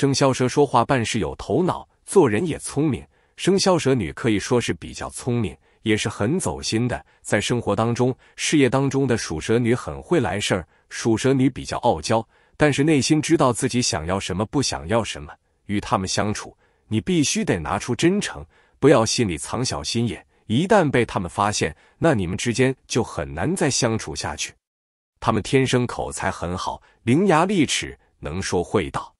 生肖蛇说话办事有头脑，做人也聪明。生肖蛇女可以说是比较聪明，也是很走心的。在生活当中、事业当中的属蛇女很会来事儿，属蛇女比较傲娇，但是内心知道自己想要什么，不想要什么。与他们相处，你必须得拿出真诚，不要心里藏小心眼。一旦被他们发现，那你们之间就很难再相处下去。他们天生口才很好，伶牙俐齿，能说会道。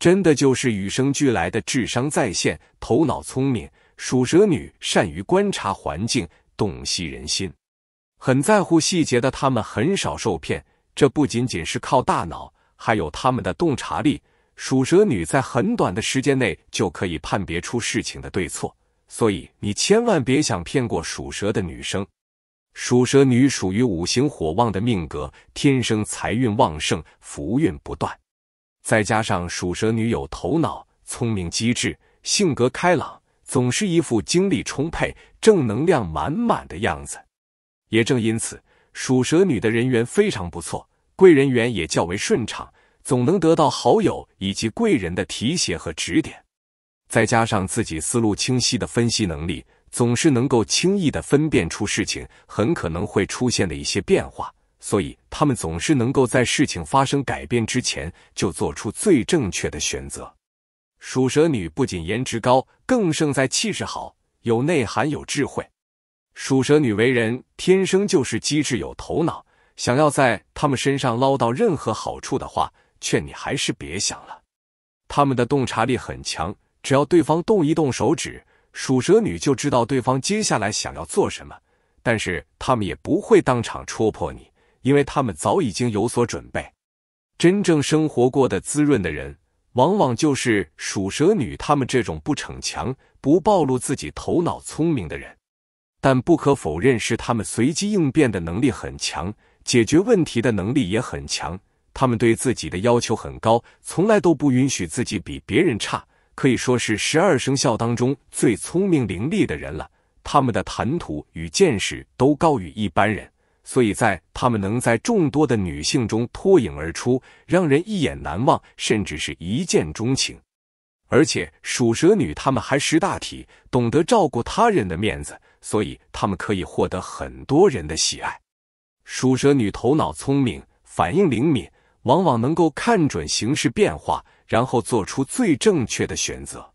真的就是与生俱来的智商在线，头脑聪明。属蛇女善于观察环境，洞悉人心，很在乎细节的他们很少受骗。这不仅仅是靠大脑，还有他们的洞察力。属蛇女在很短的时间内就可以判别出事情的对错，所以你千万别想骗过属蛇的女生。属蛇女属于五行火旺的命格，天生财运旺盛，福运不断。再加上属蛇女有头脑、聪明机智，性格开朗，总是一副精力充沛、正能量满满的样子。也正因此，属蛇女的人缘非常不错，贵人缘也较为顺畅，总能得到好友以及贵人的提携和指点。再加上自己思路清晰的分析能力，总是能够轻易的分辨出事情很可能会出现的一些变化。所以他们总是能够在事情发生改变之前就做出最正确的选择。属蛇女不仅颜值高，更胜在气质好，有内涵有智慧。属蛇女为人天生就是机智有头脑，想要在他们身上捞到任何好处的话，劝你还是别想了。他们的洞察力很强，只要对方动一动手指，属蛇女就知道对方接下来想要做什么，但是他们也不会当场戳破你。因为他们早已经有所准备，真正生活过的滋润的人，往往就是属蛇女。他们这种不逞强、不暴露自己头脑聪明的人，但不可否认是他们随机应变的能力很强，解决问题的能力也很强。他们对自己的要求很高，从来都不允许自己比别人差，可以说是十二生肖当中最聪明伶俐的人了。他们的谈吐与见识都高于一般人。所以在他们能在众多的女性中脱颖而出，让人一眼难忘，甚至是一见钟情。而且属蛇女她们还识大体，懂得照顾他人的面子，所以他们可以获得很多人的喜爱。属蛇女头脑聪明，反应灵敏，往往能够看准形势变化，然后做出最正确的选择。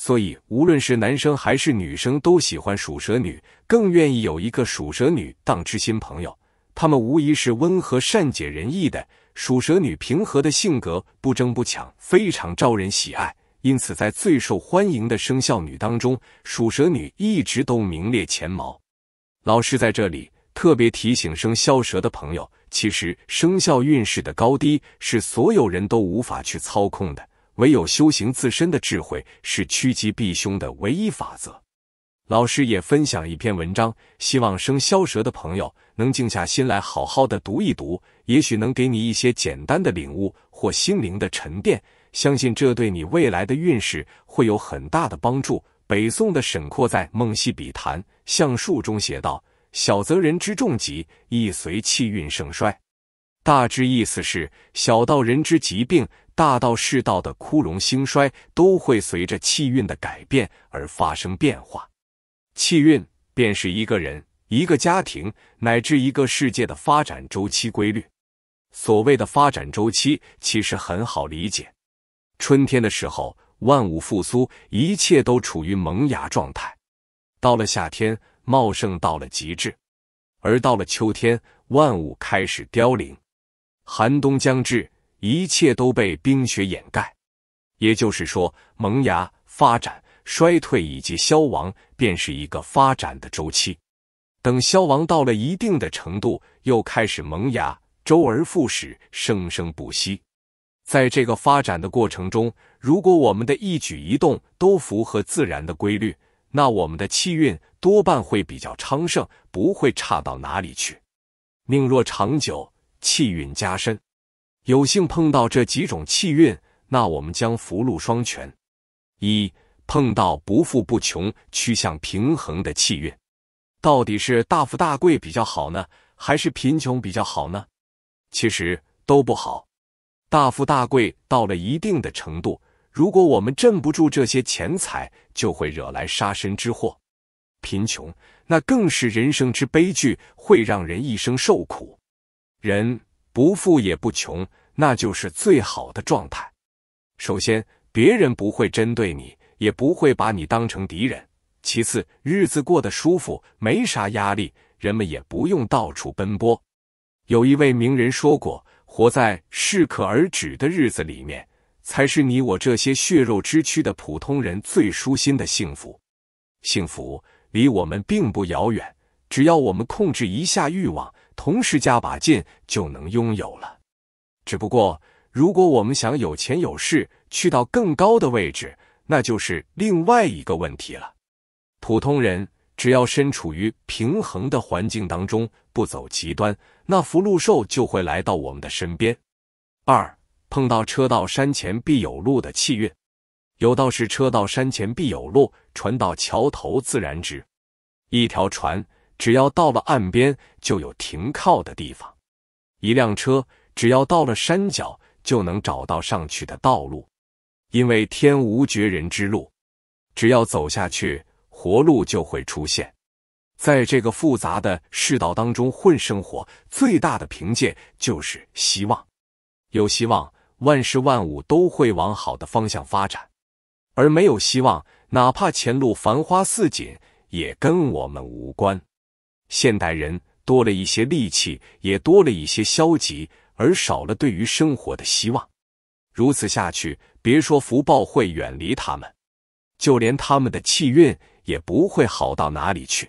所以，无论是男生还是女生，都喜欢属蛇女，更愿意有一个属蛇女当知心朋友。她们无疑是温和、善解人意的。属蛇女平和的性格，不争不抢，非常招人喜爱。因此，在最受欢迎的生肖女当中，属蛇女一直都名列前茅。老师在这里特别提醒生肖蛇的朋友，其实生肖运势的高低是所有人都无法去操控的。唯有修行自身的智慧是趋吉避凶的唯一法则。老师也分享一篇文章，希望生肖蛇的朋友能静下心来好好的读一读，也许能给你一些简单的领悟或心灵的沉淀。相信这对你未来的运势会有很大的帮助。北宋的沈括在《梦溪笔谈》相术》中写道：“小则人之重疾，亦随气运盛衰。”大致意思是，小到人之疾病。大道世道的枯荣兴衰都会随着气运的改变而发生变化，气运便是一个人、一个家庭乃至一个世界的发展周期规律。所谓的发展周期，其实很好理解：春天的时候万物复苏，一切都处于萌芽状态；到了夏天，茂盛到了极致；而到了秋天，万物开始凋零，寒冬将至。一切都被冰雪掩盖，也就是说，萌芽、发展、衰退以及消亡，便是一个发展的周期。等消亡到了一定的程度，又开始萌芽，周而复始，生生不息。在这个发展的过程中，如果我们的一举一动都符合自然的规律，那我们的气运多半会比较昌盛，不会差到哪里去。命若长久，气运加深。有幸碰到这几种气运，那我们将福禄双全。一碰到不富不穷、趋向平衡的气运，到底是大富大贵比较好呢，还是贫穷比较好呢？其实都不好。大富大贵到了一定的程度，如果我们镇不住这些钱财，就会惹来杀身之祸；贫穷，那更是人生之悲剧，会让人一生受苦。人。不富也不穷，那就是最好的状态。首先，别人不会针对你，也不会把你当成敌人；其次，日子过得舒服，没啥压力，人们也不用到处奔波。有一位名人说过：“活在适可而止的日子里面，才是你我这些血肉之躯的普通人最舒心的幸福。”幸福离我们并不遥远，只要我们控制一下欲望。同时加把劲就能拥有了。只不过，如果我们想有钱有势，去到更高的位置，那就是另外一个问题了。普通人只要身处于平衡的环境当中，不走极端，那福禄寿就会来到我们的身边。二，碰到车到山前必有路的气运。有道是车到山前必有路，船到桥头自然直。一条船。只要到了岸边，就有停靠的地方；一辆车，只要到了山脚，就能找到上去的道路。因为天无绝人之路，只要走下去，活路就会出现。在这个复杂的世道当中混生活，最大的凭借就是希望。有希望，万事万物都会往好的方向发展；而没有希望，哪怕前路繁花似锦，也跟我们无关。现代人多了一些戾气，也多了一些消极，而少了对于生活的希望。如此下去，别说福报会远离他们，就连他们的气运也不会好到哪里去。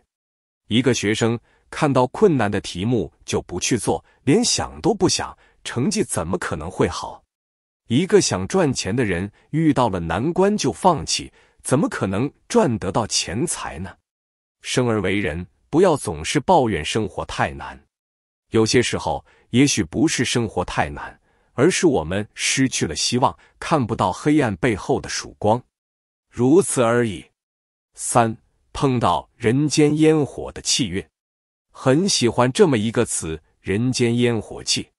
一个学生看到困难的题目就不去做，连想都不想，成绩怎么可能会好？一个想赚钱的人遇到了难关就放弃，怎么可能赚得到钱财呢？生而为人。不要总是抱怨生活太难，有些时候也许不是生活太难，而是我们失去了希望，看不到黑暗背后的曙光，如此而已。三碰到人间烟火的气运，很喜欢这么一个词“人间烟火气”。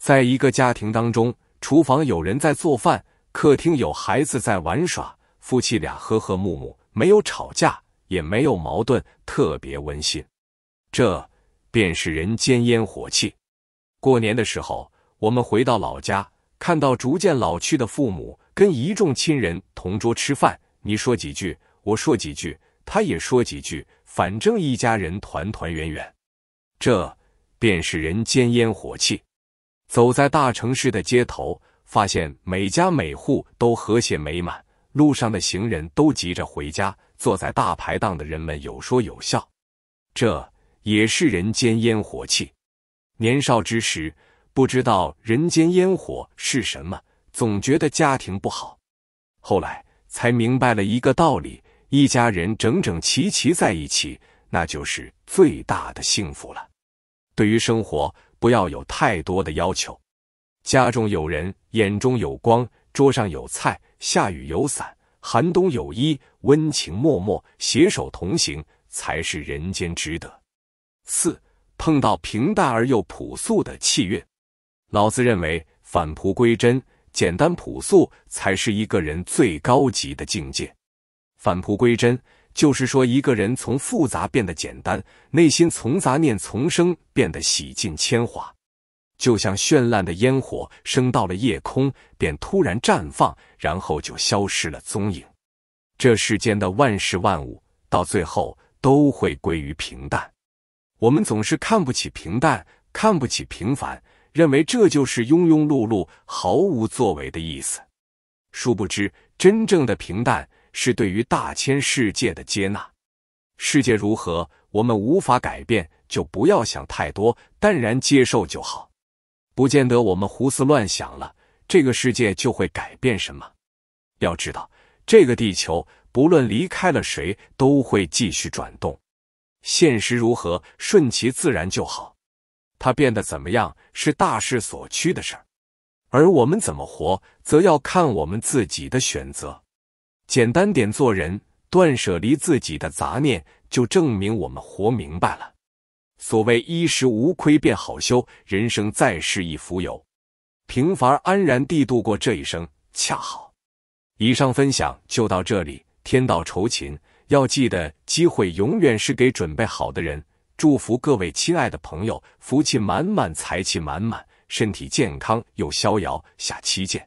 在一个家庭当中，厨房有人在做饭，客厅有孩子在玩耍，夫妻俩和和睦睦，没有吵架。也没有矛盾，特别温馨。这便是人间烟火气。过年的时候，我们回到老家，看到逐渐老去的父母跟一众亲人同桌吃饭，你说几句，我说几句，他也说几句，反正一家人团团圆圆。这便是人间烟火气。走在大城市的街头，发现每家每户都和谐美满。路上的行人都急着回家，坐在大排档的人们有说有笑，这也是人间烟火气。年少之时不知道人间烟火是什么，总觉得家庭不好。后来才明白了一个道理：一家人整整齐齐在一起，那就是最大的幸福了。对于生活，不要有太多的要求。家中有人，眼中有光，桌上有菜。下雨有伞，寒冬有衣，温情脉脉，携手同行，才是人间值得。四，碰到平淡而又朴素的气运，老子认为返璞归真，简单朴素才是一个人最高级的境界。返璞归真，就是说一个人从复杂变得简单，内心从杂念丛生变得洗尽铅华。就像绚烂的烟火升到了夜空，便突然绽放，然后就消失了踪影。这世间的万事万物，到最后都会归于平淡。我们总是看不起平淡，看不起平凡，认为这就是庸庸碌碌、毫无作为的意思。殊不知，真正的平淡是对于大千世界的接纳。世界如何，我们无法改变，就不要想太多，淡然接受就好。不见得我们胡思乱想了，这个世界就会改变什么。要知道，这个地球不论离开了谁，都会继续转动。现实如何，顺其自然就好。它变得怎么样，是大势所趋的事儿。而我们怎么活，则要看我们自己的选择。简单点做人，断舍离自己的杂念，就证明我们活明白了。所谓衣食无亏便好修，人生在世亦浮游，平凡安然地度过这一生，恰好。以上分享就到这里，天道酬勤，要记得机会永远是给准备好的人。祝福各位亲爱的朋友，福气满满，财气满满，身体健康又逍遥。下期见。